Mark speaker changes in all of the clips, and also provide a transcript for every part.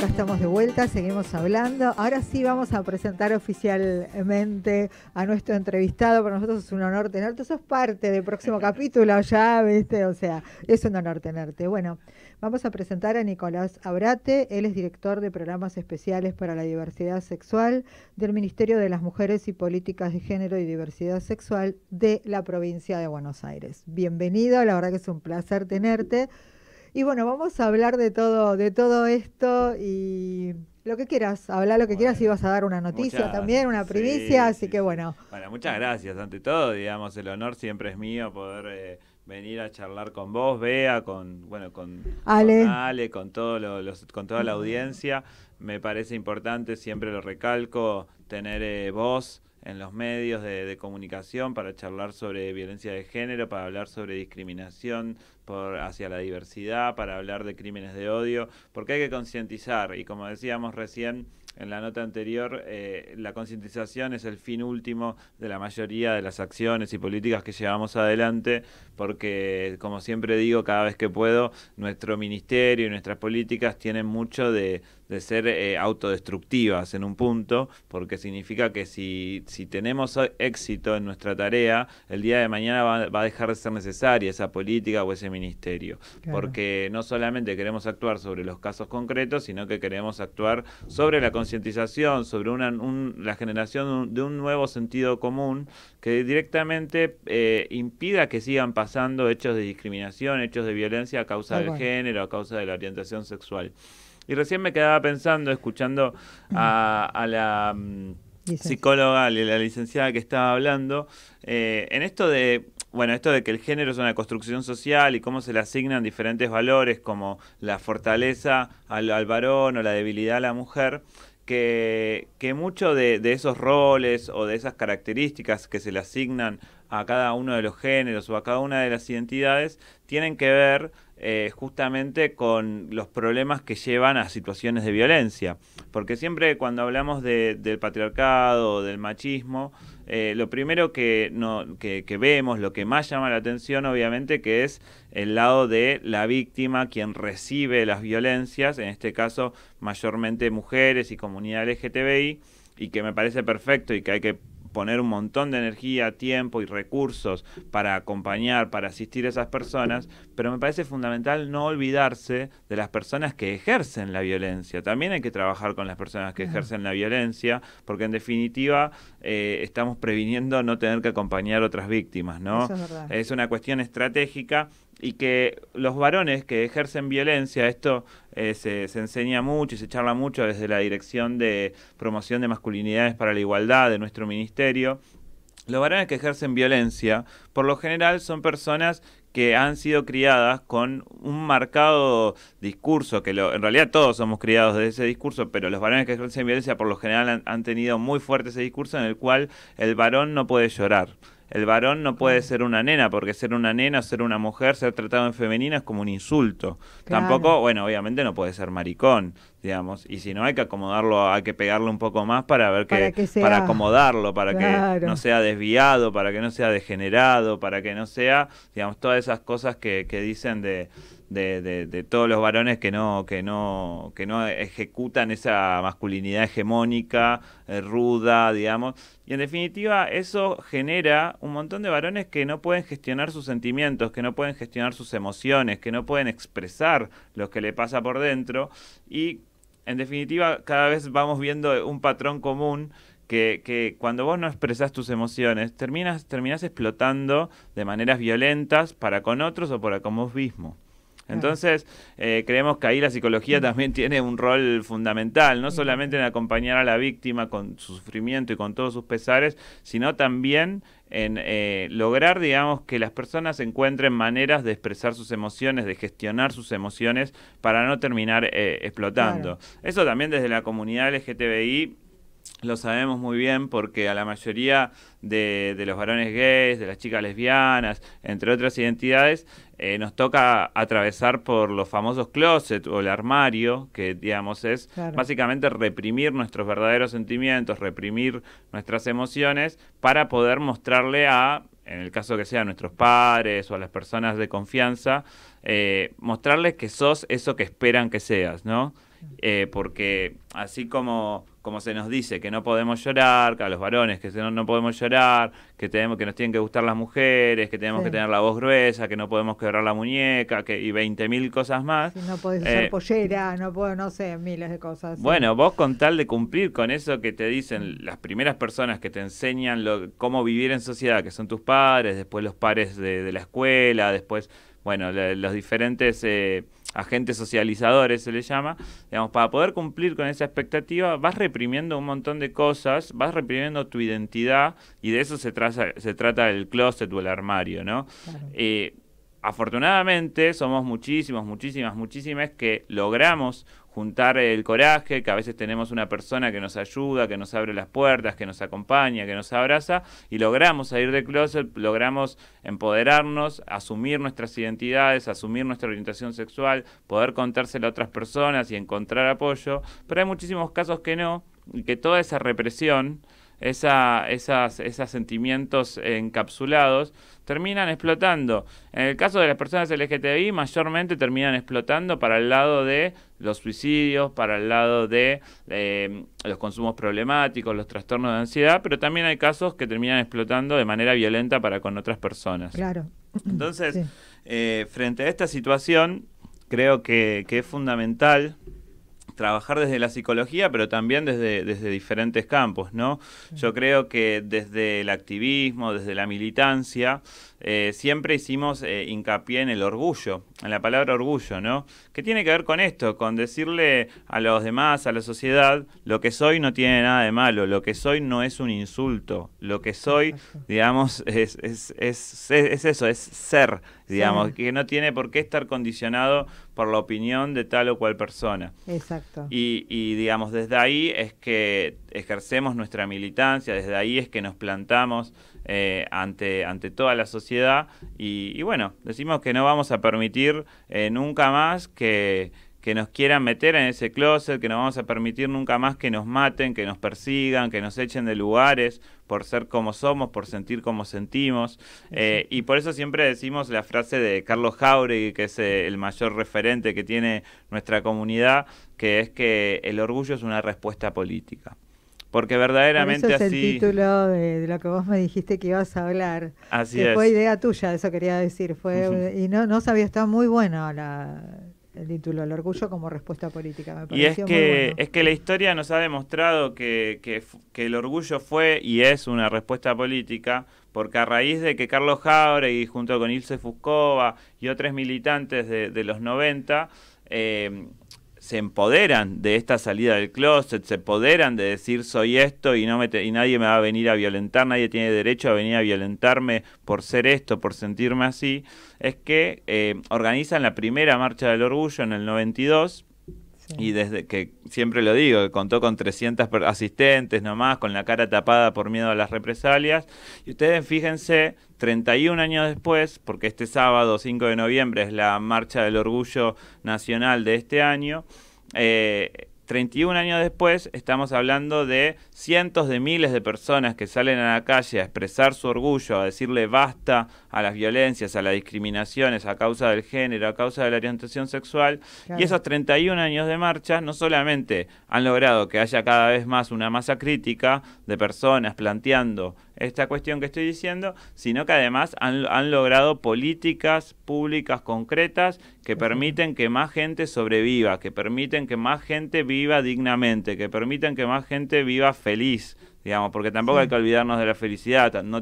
Speaker 1: acá estamos de vuelta, seguimos hablando. Ahora sí vamos a presentar oficialmente a nuestro entrevistado. Para nosotros es un honor tenerte. Sos parte del próximo capítulo ya, ¿viste? O sea, es un honor tenerte. Bueno, vamos a presentar a Nicolás Abrate. Él es director de programas especiales para la diversidad sexual del Ministerio de las Mujeres y Políticas de Género y Diversidad Sexual de la provincia de Buenos Aires. Bienvenido, la verdad que es un placer tenerte. Y bueno, vamos a hablar de todo, de todo esto y lo que quieras, habla lo que quieras y vas a dar una noticia también, una primicia, así que bueno.
Speaker 2: Bueno, muchas gracias ante todo, digamos, el honor siempre es mío poder eh, venir a charlar con vos, Bea, con bueno, con Ale, con, todo los, con toda la audiencia. Me parece importante, siempre lo recalco, tener eh, voz en los medios de, de, comunicación para charlar sobre violencia de género, para hablar sobre discriminación, hacia la diversidad, para hablar de crímenes de odio, porque hay que concientizar y como decíamos recién en la nota anterior, eh, la concientización es el fin último de la mayoría de las acciones y políticas que llevamos adelante, porque como siempre digo, cada vez que puedo, nuestro ministerio y nuestras políticas tienen mucho de de ser eh, autodestructivas en un punto, porque significa que si, si tenemos e, éxito en nuestra tarea, el día de mañana va, a dejar de ser necesaria esa política o ese ministerio, porque no solamente queremos actuar sobre los casos concretos, sino que queremos actuar sobre la concientización, sobre una, la generación de un nuevo sentido común que directamente eh, impida que sigan pasando hechos de discriminación, hechos de violencia a causa del género, a causa de la orientación sexual. Y recién me quedaba pensando, escuchando a, la mm, psicóloga, la licenciada que estaba hablando, eh, en esto de bueno, esto de que el género es una construcción social y cómo se le asignan diferentes valores como la fortaleza al, varón o la debilidad a la mujer, que, que mucho de, esos roles o de esas características que se le asignan a cada uno de los géneros o a cada una de las identidades tienen que ver eh, justamente con los problemas que llevan a situaciones de violencia. Porque siempre cuando hablamos del patriarcado, del machismo, eh, lo primero que, no, que, vemos, lo que más llama la atención obviamente, que es el lado de la víctima, quien recibe las violencias, en este caso mayormente mujeres y comunidad LGTBI, y que me parece perfecto y que hay que poner un montón de energía, tiempo y recursos para acompañar, para asistir a esas personas, pero me parece fundamental no olvidarse de las personas que ejercen la violencia. También hay que trabajar con las personas que ejercen la violencia, porque en definitiva eh, estamos previniendo no tener que acompañar otras víctimas, ¿no? es una cuestión estratégica y que los varones que ejercen violencia, esto eh, se, enseña mucho y se charla mucho desde la Dirección de Promoción de Masculinidades para la Igualdad de nuestro ministerio, los varones que ejercen violencia, por lo general son personas que han sido criadas con un marcado discurso, que lo, en realidad todos somos criados de ese discurso, pero los varones que ejercen violencia por lo general han tenido muy fuerte ese discurso en el cual el varón no puede llorar el varón no puede ser una nena, porque ser una nena ser una mujer, ser tratado en femenina es como un insulto. Tampoco, bueno, obviamente no puede ser maricón, digamos, y si no hay que acomodarlo, hay que pegarle un poco más para ver que, para, acomodarlo, para que no sea desviado, para que no sea degenerado, para que no sea, digamos, todas esas cosas que dicen de de, de, de, todos los varones que no, que no, que no ejecutan esa masculinidad hegemónica, eh, ruda, digamos. Y en definitiva, eso genera un montón de varones que no pueden gestionar sus sentimientos, que no pueden gestionar sus emociones, que no pueden expresar lo que le pasa por dentro. Y en definitiva, cada vez vamos viendo un patrón común. Que, cuando vos no expresás tus emociones, terminas, terminás explotando de maneras violentas para con otros o para con vos mismo. Entonces, eh, creemos que ahí la psicología mm. también tiene un rol fundamental, no mm. solamente en acompañar a la víctima con su sufrimiento y con todos sus pesares, sino también en eh, lograr, digamos, que las personas encuentren maneras de expresar sus emociones, de gestionar sus emociones para no terminar eh, explotando. Eso también desde la comunidad LGTBI lo sabemos muy bien porque a la mayoría de, los varones gays, de las chicas lesbianas, entre otras identidades, eh, nos toca atravesar por los famosos closets o el armario, que digamos es básicamente reprimir nuestros verdaderos sentimientos, reprimir nuestras emociones para poder mostrarle a, en el caso que sea a nuestros padres o a las personas de confianza, eh, mostrarles que sos eso que esperan que seas, ¿no? Eh, porque así como como se nos dice que no podemos llorar, que a los varones que no, no podemos llorar, que tenemos que nos tienen que gustar las mujeres, que tenemos que tener la voz gruesa, que no podemos quebrar la muñeca, que y 20.000 cosas más. no podés usar eh,
Speaker 1: pollera, no puedo, no sé, miles de cosas. Bueno,
Speaker 2: vos con tal de cumplir con eso que te dicen las primeras personas que te enseñan lo, cómo vivir en sociedad, que son tus padres, después los pares de la escuela, después bueno, los diferentes eh, agentes socializadores se les llama, digamos, para poder cumplir con esa expectativa vas reprimiendo un montón de cosas, vas reprimiendo tu identidad y de eso se, trata el closet o el armario, ¿no? Eh, afortunadamente somos muchísimos, muchísimas, muchísimas que logramos juntar el coraje, que a veces tenemos una persona que nos ayuda, que nos abre las puertas, que nos acompaña, que nos abraza, y logramos salir de closet, logramos empoderarnos, asumir nuestras identidades, asumir nuestra orientación sexual, poder contárselo a otras personas y encontrar apoyo, pero hay muchísimos casos que no, y que toda esa represión esas, esos sentimientos encapsulados terminan explotando. En el caso de las personas LGTBI, mayormente terminan explotando para el lado de los suicidios, para el lado de em, los consumos problemáticos, los trastornos de ansiedad, pero también hay casos que terminan explotando de manera violenta para con otras personas. Claro. Entonces, eh, frente a esta situación, creo que es fundamental trabajar desde la psicología, pero también desde, diferentes campos, ¿no? Yo creo que desde el activismo, desde la militancia, eh, siempre hicimos eh, hincapié en el orgullo, en la palabra orgullo, ¿no? Que tiene que ver con esto, con decirle a los demás, a la sociedad, lo que soy no tiene nada de malo, lo que soy no es un insulto, lo que soy, digamos, es, es, eso, es ser, digamos, que no tiene por qué estar condicionado por la opinión de tal o cual persona. Exacto. Y, y, digamos, desde ahí es que ejercemos nuestra militancia, desde ahí es que nos plantamos eh, ante, ante toda la sociedad y, bueno, decimos que no vamos a permitir eh, nunca más que, nos quieran meter en ese closet, que no vamos a permitir nunca más que nos maten, que nos persigan, que nos echen de lugares por ser como somos, por sentir como sentimos. Eh, y por eso siempre decimos la frase de Carlos Jauregui, que es el mayor referente que tiene nuestra comunidad, que es que el orgullo es una respuesta política porque verdaderamente así. eso es el título
Speaker 1: de, lo que vos me dijiste que ibas a hablar. Así es. Fue idea tuya, eso quería decir. Fue y no no sabía estaba muy bueno el título, el orgullo como respuesta política. y es que
Speaker 2: es que la historia nos ha demostrado que, el orgullo fue y es una respuesta política porque a raíz de que Carlos Jauregui junto con Ilse Fuscova y otros militantes de, los 90 eh, se empoderan de esta salida del closet, se empoderan de decir soy esto y, no me y nadie me va a venir a violentar, nadie tiene derecho a venir a violentarme por ser esto, por sentirme así, es que eh, organizan la primera marcha del orgullo en el 92 y desde que siempre lo digo, contó con 300 asistentes nomás, con la cara tapada por miedo a las represalias. Y ustedes fíjense, 31 años después, porque este sábado 5 de noviembre es la marcha del orgullo nacional de este año, eh, 31 años después estamos hablando de cientos de miles de personas que salen a la calle a expresar su orgullo, a decirle basta a las violencias, a las discriminaciones, a causa del género, a causa de la orientación sexual. Y esos 31 años de marcha no solamente han logrado que haya cada vez más una masa crítica de personas planteando esta cuestión que estoy diciendo, sino que además han, logrado políticas públicas concretas que permiten que más gente sobreviva, que permiten que más gente viva dignamente, que permiten que más gente viva feliz digamos, porque tampoco hay que olvidarnos de la felicidad. No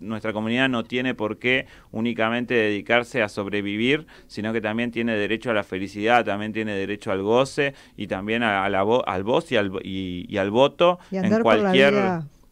Speaker 2: nuestra comunidad no tiene por qué únicamente dedicarse a sobrevivir, sino que también tiene derecho a la felicidad, también tiene derecho al goce y también a, la al voz y al, voto en cualquier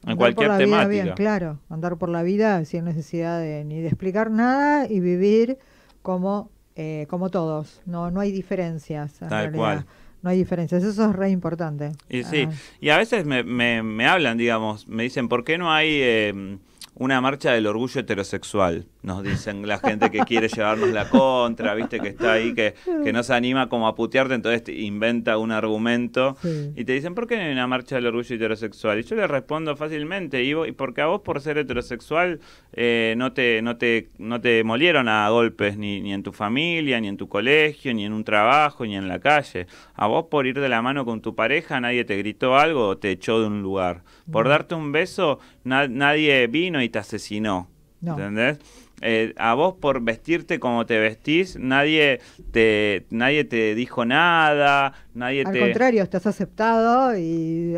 Speaker 2: en cualquier por la Vida bien,
Speaker 1: claro, andar por la vida sin necesidad ni de explicar nada y vivir como, eh, como todos. No, no hay diferencias. En realidad. No hay diferencias, eso es re importante.
Speaker 2: Y sí, ah. y a veces me, me, hablan, digamos, me dicen, ¿por qué no hay em, una marcha del orgullo heterosexual, nos dicen la gente que quiere llevarnos la contra, viste, que está ahí, que, que no se anima como a putearte, entonces inventa un argumento y te dicen, ¿por qué no hay una marcha del orgullo heterosexual? Y yo le respondo fácilmente, y, y porque a vos por ser heterosexual eh, no, te, no, te, no te molieron a golpes ni, en tu familia, ni en tu colegio, ni en un trabajo, ni en la calle. A vos por ir de la mano con tu pareja nadie te gritó algo o te echó de un lugar. Por mm. darte un beso nadie vino y te asesinó. ¿Entendés? Eh, a vos por vestirte como te vestís, nadie te, nadie te dijo nada, nadie al te... Al contrario,
Speaker 1: estás aceptado y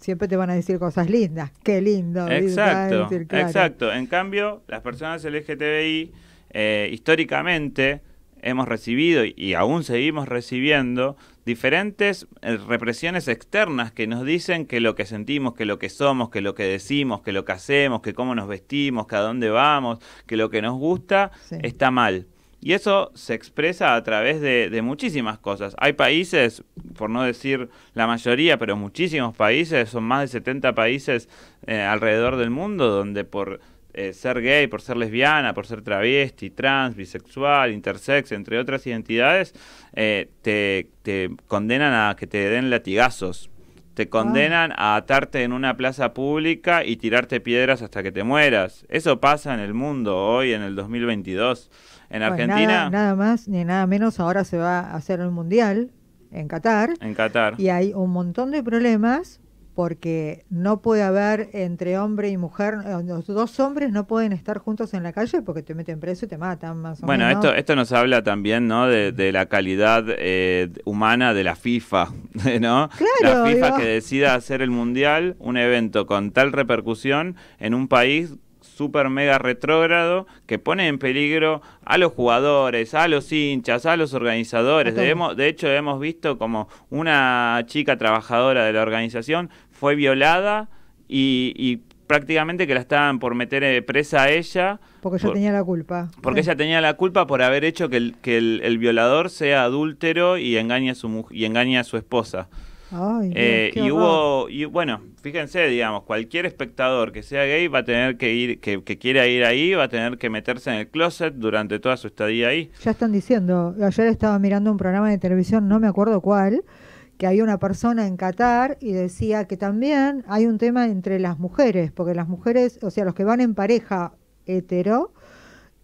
Speaker 1: siempre te van a decir cosas lindas. Qué lindo. Exacto, exacto.
Speaker 2: En cambio, las personas LGTBI eh, históricamente hemos recibido y aún seguimos recibiendo diferentes eh, represiones externas que nos dicen que lo que sentimos, que lo que somos, que lo que decimos, que lo que hacemos, que cómo nos vestimos, que a dónde vamos, que lo que nos gusta está mal. Y eso se expresa a través de, muchísimas cosas. Hay países, por no decir la mayoría, pero muchísimos países, son más de 70 países eh, alrededor del mundo donde por eh, ser gay, por ser lesbiana, por ser travesti, trans, bisexual, intersex, entre otras identidades, eh, te, condenan a que te den latigazos. Te ah. condenan a atarte en una plaza pública y tirarte piedras hasta que te mueras. Eso pasa en el mundo hoy, en el 2022. En pues Argentina.
Speaker 1: Nada, más ni nada menos. Ahora se va a hacer el mundial en Qatar.
Speaker 2: En Qatar. Y
Speaker 1: hay un montón de problemas porque no puede haber entre hombre y mujer, eh, los dos hombres no pueden estar juntos en la calle porque te meten preso y te matan más o menos. Bueno, esto,
Speaker 2: esto nos habla también ¿no? de, la calidad eh, humana de la FIFA, ¿no? la FIFA que decida hacer el Mundial, un evento con tal repercusión en un país super mega retrógrado que pone en peligro a los jugadores, a los hinchas, a los organizadores. de hecho, hemos visto como una chica trabajadora de la organización fue violada y, prácticamente que la estaban por meter eh, presa a ella.
Speaker 1: Porque ella tenía la culpa. Porque
Speaker 2: ella tenía la culpa por haber hecho que el, que el, violador sea adúltero y engañe a su, y engañe a su esposa.
Speaker 1: Ay, eh, y hubo,
Speaker 2: y bueno, fíjense, digamos, cualquier espectador que sea gay va a tener que ir, que, que, quiera ir ahí, va a tener que meterse en el closet durante toda su estadía ahí.
Speaker 1: Ya están diciendo, ayer estaba mirando un programa de televisión, no me acuerdo cuál, que había una persona en Qatar y decía que también hay un tema entre las mujeres, porque las mujeres, o sea, los que van en pareja hetero,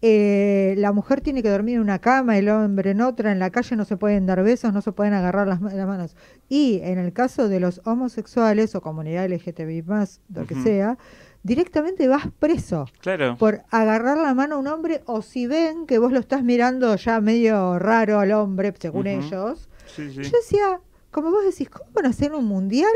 Speaker 1: eh, la mujer tiene que dormir en una cama, el hombre en otra, en la calle no se pueden dar besos, no se pueden agarrar las, manos. Y en el caso de los homosexuales o comunidad LGTBI más, lo que sea, directamente vas preso claro. por agarrar la mano a un hombre o si ven que vos lo estás mirando ya medio raro al hombre, según ellos. Yo decía, como vos decís, ¿cómo van a hacer un mundial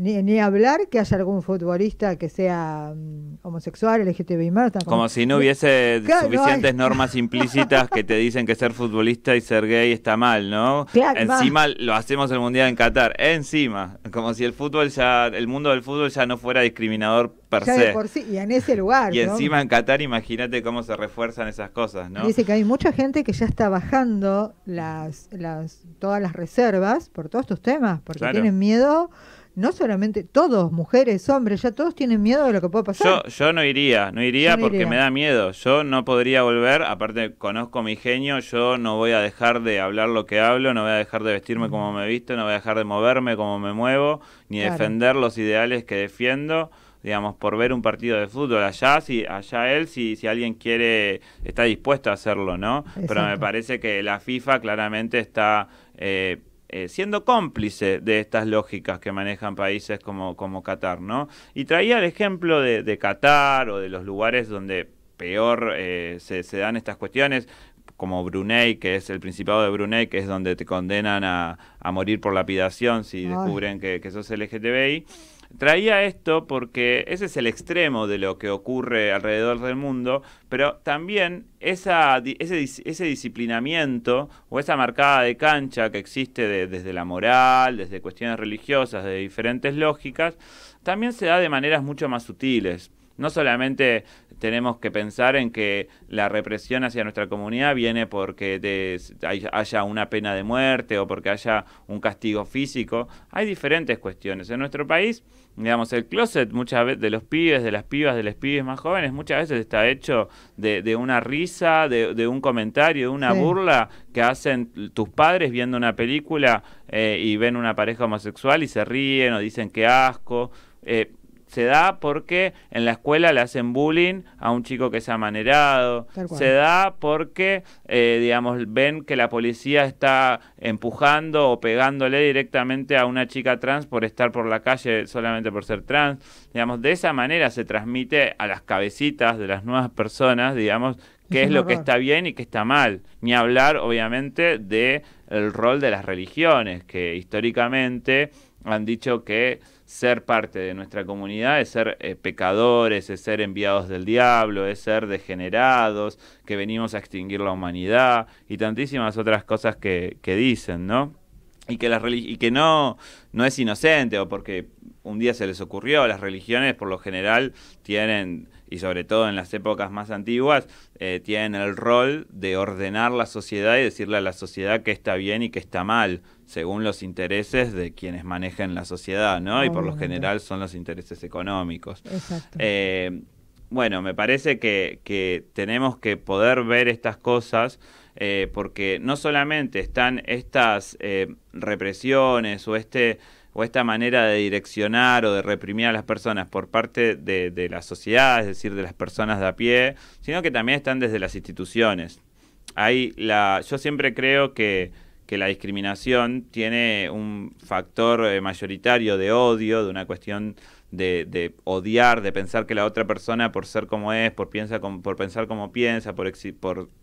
Speaker 1: ni, ni, hablar que haya algún futbolista que sea mm, homosexual, LGTBI más. Como, si no hubiese suficientes normas
Speaker 2: implícitas que te dicen que ser futbolista y ser gay está mal, ¿no? Encima lo hacemos el Mundial en Qatar. Encima. Como si el fútbol ya, el mundo del fútbol ya no fuera discriminador per se.
Speaker 1: y en ese lugar. y encima en
Speaker 2: Qatar, imagínate cómo se refuerzan esas cosas, ¿no? Dice que hay
Speaker 1: mucha gente que ya está bajando las, las, todas las reservas por todos estos temas, porque tienen miedo no solamente todos, mujeres, hombres, ya todos tienen miedo de lo que puede pasar.
Speaker 2: Yo, no iría, no iría porque me da miedo. Yo no podría volver, aparte conozco mi genio, yo no voy a dejar de hablar lo que hablo, no voy a dejar de vestirme como me visto, no voy a dejar de moverme como me muevo, ni defender los ideales que defiendo digamos, por ver un partido de fútbol. Allá, si, allá él, si, si alguien quiere, está dispuesto a hacerlo, ¿no? Pero me parece que la FIFA claramente está eh, eh, siendo cómplice de estas lógicas que manejan países como, como Qatar, ¿no? Y traía el ejemplo de, Qatar o de los lugares donde peor eh, se, dan estas cuestiones como Brunei, que es el Principado de Brunei, que es donde te condenan a, morir por lapidación si descubren que, sos LGTBI. Traía esto porque ese es el extremo de lo que ocurre alrededor del mundo, pero también ese, disciplinamiento o esa marcada de cancha que existe desde la moral, desde cuestiones religiosas, de diferentes lógicas, también se da de maneras mucho más sutiles no solamente tenemos que pensar en que la represión hacia nuestra comunidad viene porque haya una pena de muerte o porque haya un castigo físico. Hay diferentes cuestiones. En nuestro país, digamos, el closet muchas veces de los pibes, de las pibas, de los pibes más jóvenes, muchas veces está hecho de, una risa, de, un comentario, de una burla que hacen tus padres viendo una película eh, y ven una pareja homosexual y se ríen o dicen que asco. Eh, se da porque en la escuela le hacen bullying a un chico que se ha manerado, se da porque, eh, digamos, ven que la policía está empujando o pegándole directamente a una chica trans por estar por la calle solamente por ser trans. Digamos, de esa manera se transmite a las cabecitas de las nuevas personas, digamos, qué es, lo que está bien y qué está mal. Ni hablar, obviamente, de rol de las religiones, que históricamente han dicho que ser parte de nuestra comunidad es ser eh, pecadores, es ser enviados del diablo, es ser degenerados, que venimos a extinguir la humanidad y tantísimas otras cosas que, que dicen, ¿no? Y que, las que no, no es inocente o porque un día se les ocurrió, las religiones por lo general tienen y sobre todo en las épocas más antiguas, eh, tienen el rol de ordenar la sociedad y decirle a la sociedad que está bien y que está mal, según los intereses de quienes manejan la sociedad, ¿no? Y por lo general son los intereses económicos. Eh, bueno, me parece que, tenemos que poder ver estas cosas eh, porque no solamente están estas eh, represiones o este o esta manera de direccionar o de reprimir a las personas por parte de, de la sociedad, es decir, de las personas de a pie, sino que también están desde las instituciones. Hay la, yo siempre creo que que la discriminación tiene un factor eh, mayoritario de odio, de una cuestión de, odiar, de pensar que la otra persona por ser como es, por, piensa por pensar como piensa, por,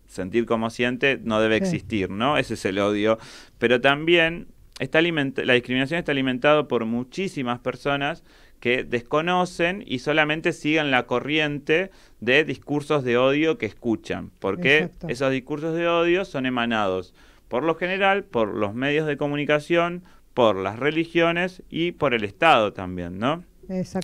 Speaker 2: sentir como siente, no debe existir, ¿no? Ese es el odio. Pero también está la discriminación está alimentada por muchísimas personas que desconocen y solamente siguen la corriente de discursos de odio que escuchan, porque esos discursos de odio son emanados por lo general, por los medios de comunicación, por las religiones y por el Estado también, ¿no?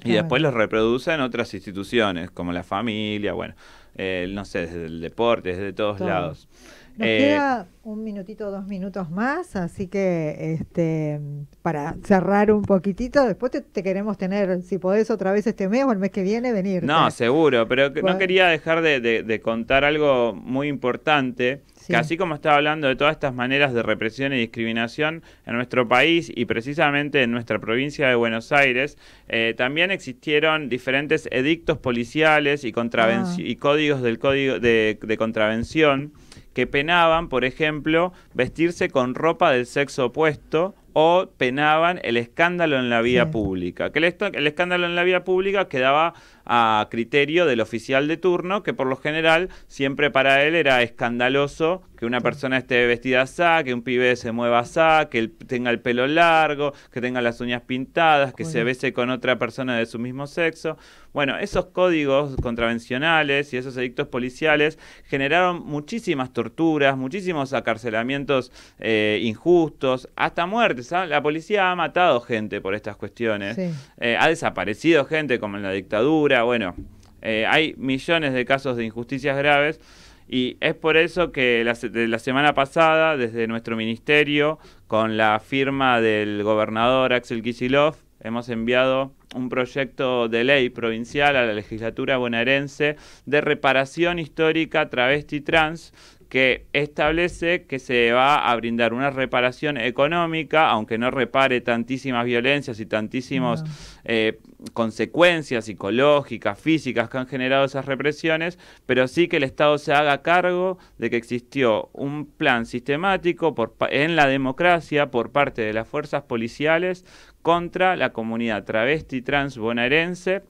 Speaker 2: Y después los en otras instituciones, como la familia, bueno, eh, no sé, desde el deporte, desde todos lados. Nos eh, queda
Speaker 1: un minutito, dos minutos más, así que este, para cerrar un poquitito, después te, queremos tener, si podés otra vez este mes o el mes que viene, venir. No, eh,
Speaker 2: seguro, pero no quería dejar de, contar algo muy importante, que así como estaba hablando de todas estas maneras de represión y discriminación en nuestro país y precisamente en nuestra provincia de Buenos Aires, eh, también existieron diferentes edictos policiales y, ah. y códigos del código de contravención que penaban, por ejemplo, vestirse con ropa del sexo opuesto o penaban el escándalo en la vía pública. Que el, el, escándalo en la vía pública quedaba a criterio del oficial de turno, que por lo general siempre para él era escandaloso que una persona esté vestida así, que un pibe se mueva así, que tenga el pelo largo, que tenga las uñas pintadas, que se bese con otra persona de su mismo sexo. Bueno, esos códigos contravencionales y esos edictos policiales generaron muchísimas torturas, muchísimos acarcelamientos eh, injustos, hasta muertes. ¿ah? La policía ha matado gente por estas cuestiones, eh, ha desaparecido gente como en la dictadura bueno, eh, hay millones de casos de injusticias graves y es por eso que la, la semana pasada, desde nuestro ministerio, con la firma del gobernador Axel Kicillof, hemos enviado un proyecto de ley provincial a la legislatura bonaerense de reparación histórica travesti trans que establece que se va a brindar una reparación económica, aunque no repare tantísimas violencias y tantísimas eh, consecuencias psicológicas, físicas que han generado esas represiones, pero sí que el Estado se haga cargo de que existió un plan sistemático en la democracia por parte de las fuerzas policiales contra la comunidad travesti trans bonaerense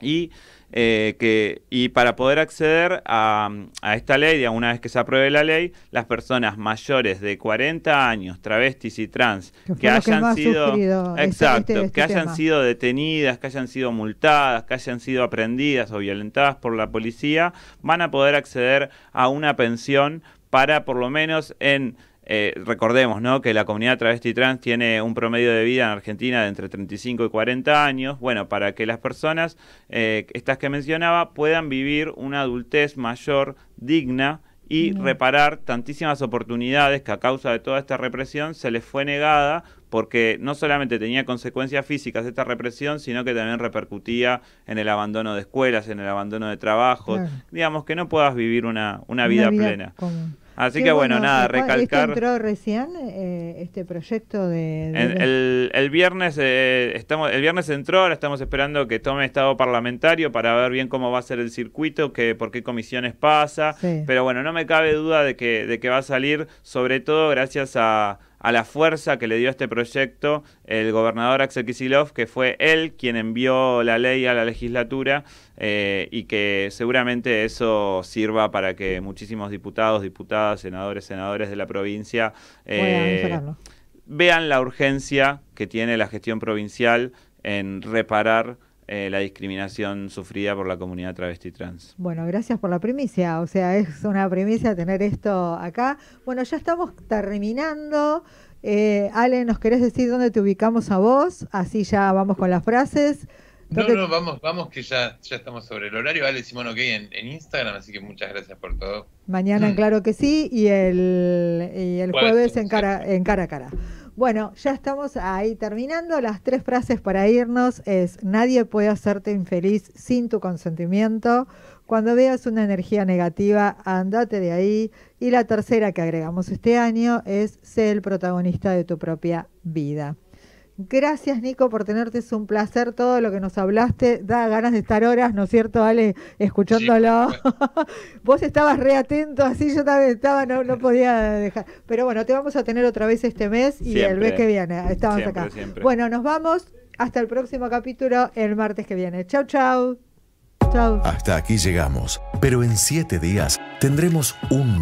Speaker 2: y, eh, que, y para poder acceder a, esta ley, una vez que se apruebe la ley, las personas mayores de 40 años, travestis y trans, que, hayan sido exacto, que hayan este- este- este sido detenidas, que hayan sido multadas, que hayan sido aprendidas o violentadas por la policía, van a poder acceder a una pensión para por lo menos en eh, recordemos ¿no? que la comunidad travesti trans tiene un promedio de vida en Argentina de entre 35 y 40 años, bueno, para que las personas, eh, estas que mencionaba, puedan vivir una adultez mayor, digna y reparar tantísimas oportunidades que a causa de toda esta represión se les fue negada porque no solamente tenía consecuencias físicas esta represión, sino que también repercutía en el abandono de escuelas, en el abandono de trabajos, digamos que no puedas vivir una, vida, plena. Así que bueno, nada, recalcar. ¿Este
Speaker 1: entró recién eh, este proyecto de.?
Speaker 2: El, viernes eh, estamos, el viernes entró, ahora estamos esperando que tome estado parlamentario para ver bien cómo va a ser el circuito, que por qué comisiones pasa. Pero bueno, no me cabe duda de que, de que va a salir, sobre todo gracias a a la fuerza que le dio este proyecto el gobernador Axel Kisilov, que fue él quien envió la ley a la legislatura eh, y que seguramente eso sirva para que muchísimos diputados, diputadas, senadores, senadores de la provincia eh, vean la urgencia que tiene la gestión provincial en reparar eh, la discriminación sufrida por la comunidad travesti trans. Bueno,
Speaker 1: gracias por la primicia, o sea, es una primicia tener esto acá. Bueno, ya estamos terminando. Eh, Ale, ¿nos querés decir dónde te ubicamos a vos? Así ya vamos con las frases. No, no, vamos, vamos que ya, ya estamos sobre el horario. Ale Simón OK en, Instagram, así que muchas gracias por todo. Mañana, mm. claro que sí, y el, el jueves, en cara, en cara a cara. Bueno, ya estamos ahí terminando. Las tres frases para irnos es, nadie puede hacerte infeliz sin tu consentimiento. Cuando veas una energía negativa, andate de ahí. Y la tercera que agregamos este año es, sé el protagonista de tu propia vida. Gracias, Nico, por tenerte. Es un placer todo lo que nos hablaste. Da ganas de estar horas, ¿no es cierto, Ale? Escuchándolo. Vos estabas reatento, así yo también estaba, no, no podía dejar. Pero bueno, te vamos a tener otra vez este mes y el mes que viene. Estamos acá. Bueno, nos vamos. Hasta el próximo capítulo el martes que viene. Chau, chau. Chau. Hasta aquí llegamos. Pero en siete días tendremos un.